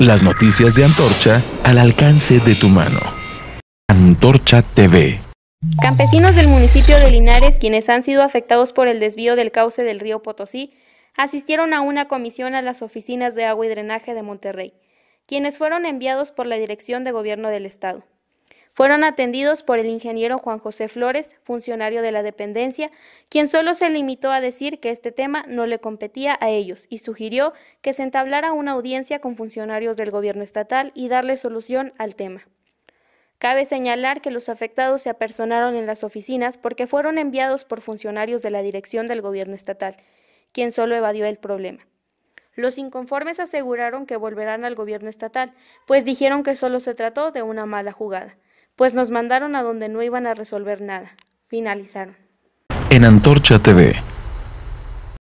Las noticias de Antorcha al alcance de tu mano. Antorcha TV. Campesinos del municipio de Linares, quienes han sido afectados por el desvío del cauce del río Potosí, asistieron a una comisión a las oficinas de agua y drenaje de Monterrey, quienes fueron enviados por la Dirección de Gobierno del Estado. Fueron atendidos por el ingeniero Juan José Flores, funcionario de la dependencia, quien solo se limitó a decir que este tema no le competía a ellos y sugirió que se entablara una audiencia con funcionarios del gobierno estatal y darle solución al tema. Cabe señalar que los afectados se apersonaron en las oficinas porque fueron enviados por funcionarios de la dirección del gobierno estatal, quien solo evadió el problema. Los inconformes aseguraron que volverán al gobierno estatal, pues dijeron que solo se trató de una mala jugada pues nos mandaron a donde no iban a resolver nada. Finalizaron. En Antorcha TV.